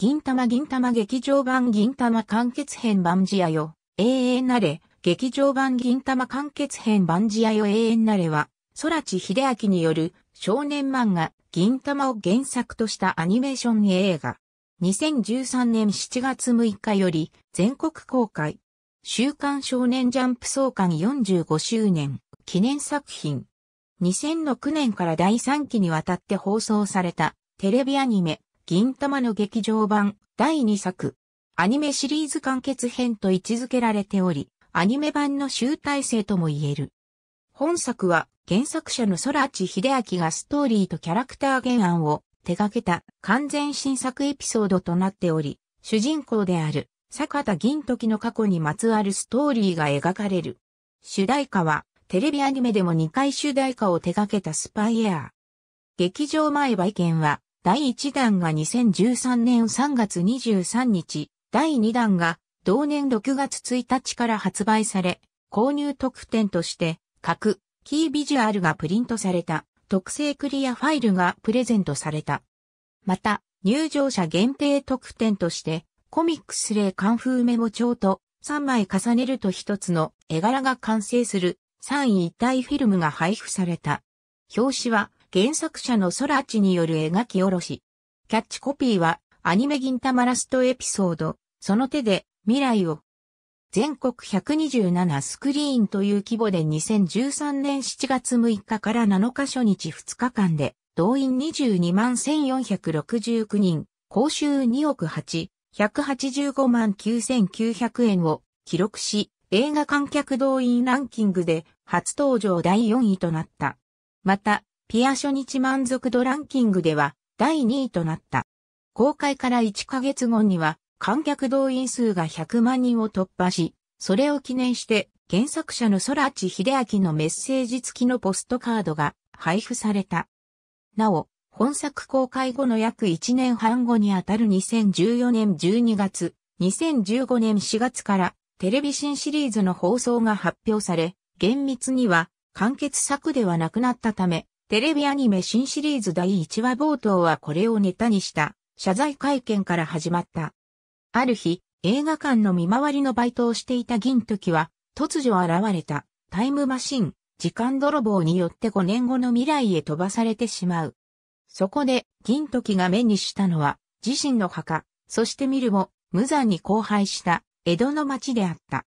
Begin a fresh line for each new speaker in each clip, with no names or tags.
銀玉銀玉劇場版銀玉完結編万事屋よ、永遠なれ、劇場版銀玉完結編万事屋よ永遠なれは、空知秀明による少年漫画銀玉を原作としたアニメーション映画。2013年7月6日より全国公開。週刊少年ジャンプ創刊45周年記念作品。2006年から第3期にわたって放送されたテレビアニメ銀玉の劇場版第2作、アニメシリーズ完結編と位置づけられており、アニメ版の集大成とも言える。本作は原作者の空知秀明がストーリーとキャラクター原案を手掛けた完全新作エピソードとなっており、主人公である坂田銀時の過去にまつわるストーリーが描かれる。主題歌はテレビアニメでも2回主題歌を手掛けたスパイエア。劇場前売券は第1弾が2013年3月23日、第2弾が同年6月1日から発売され、購入特典として、各キービジュアルがプリントされた特製クリアファイルがプレゼントされた。また、入場者限定特典として、コミックス例カンフーメモ帳と3枚重ねると1つの絵柄が完成する3位一体フィルムが配布された。表紙は原作者の空知による描き下ろし。キャッチコピーは、アニメ銀玉ラストエピソード、その手で、未来を。全国127スクリーンという規模で2013年7月6日から7日初日2日間で、動員22万1469人、公衆2億8、185万9900円を記録し、映画観客動員ランキングで初登場第4位となった。また、ピア初日満足度ランキングでは第2位となった。公開から1ヶ月後には観客動員数が100万人を突破し、それを記念して原作者の空地秀明のメッセージ付きのポストカードが配布された。なお、本作公開後の約1年半後にあたる2014年12月、2015年4月からテレビ新シリーズの放送が発表され、厳密には完結作ではなくなったため、テレビアニメ新シリーズ第1話冒頭はこれをネタにした謝罪会見から始まった。ある日、映画館の見回りのバイトをしていた銀時は、突如現れたタイムマシン、時間泥棒によって5年後の未来へ飛ばされてしまう。そこで、銀時が目にしたのは、自身の墓、そして見るも、無残に荒廃した江戸の町であった。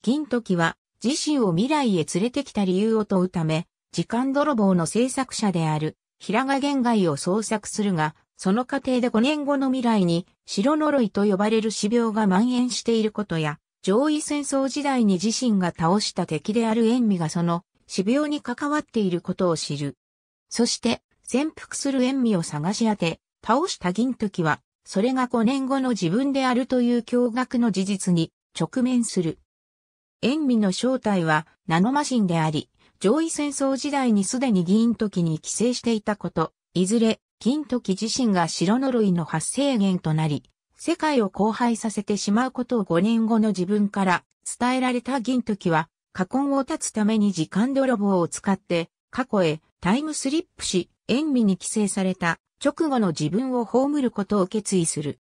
銀時は、自身を未来へ連れてきた理由を問うため、時間泥棒の制作者である平賀玄外を捜索するが、その過程で5年後の未来に白呪いと呼ばれる死病が蔓延していることや、上位戦争時代に自身が倒した敵である塩味がその死病に関わっていることを知る。そして、潜伏する塩味を探し当て、倒した銀時は、それが5年後の自分であるという驚愕の事実に直面する。塩味の正体はナノマシンであり、上位戦争時代にすでに銀時に寄生していたこと、いずれ、金時自身が白呪いの発生源となり、世界を荒廃させてしまうことを5年後の自分から伝えられた銀時は、過根を断つために時間泥棒を使って、過去へタイムスリップし、演味に寄生された直後の自分を葬ることを決意する。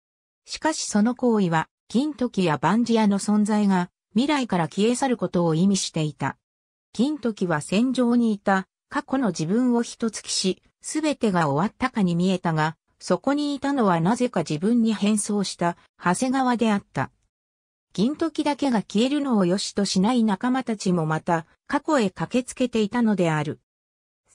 しかしその行為は、金時やバンジアの存在が未来から消え去ることを意味していた。銀時は戦場にいた、過去の自分を一突きし、すべてが終わったかに見えたが、そこにいたのはなぜか自分に変装した、長谷川であった。銀時だけが消えるのを良しとしない仲間たちもまた、過去へ駆けつけていたのである。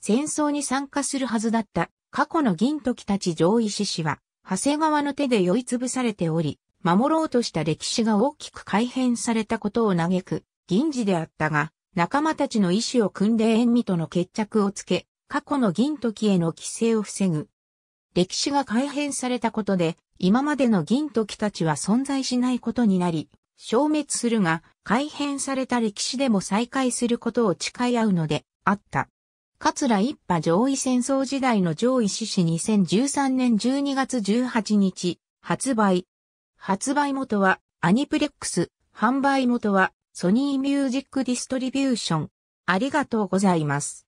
戦争に参加するはずだった過去の銀時たち上位志士は、長谷川の手で酔いつぶされており、守ろうとした歴史が大きく改変されたことを嘆く、銀次であったが、仲間たちの意志を組んで塩味との決着をつけ、過去の銀時への規制を防ぐ。歴史が改変されたことで、今までの銀時たちは存在しないことになり、消滅するが、改変された歴史でも再開することを誓い合うので、あった。桂一派上位戦争時代の上位志士2013年12月18日、発売。発売元は、アニプレックス、販売元は、ソニーミュージックディストリビューション。ありがとうございます。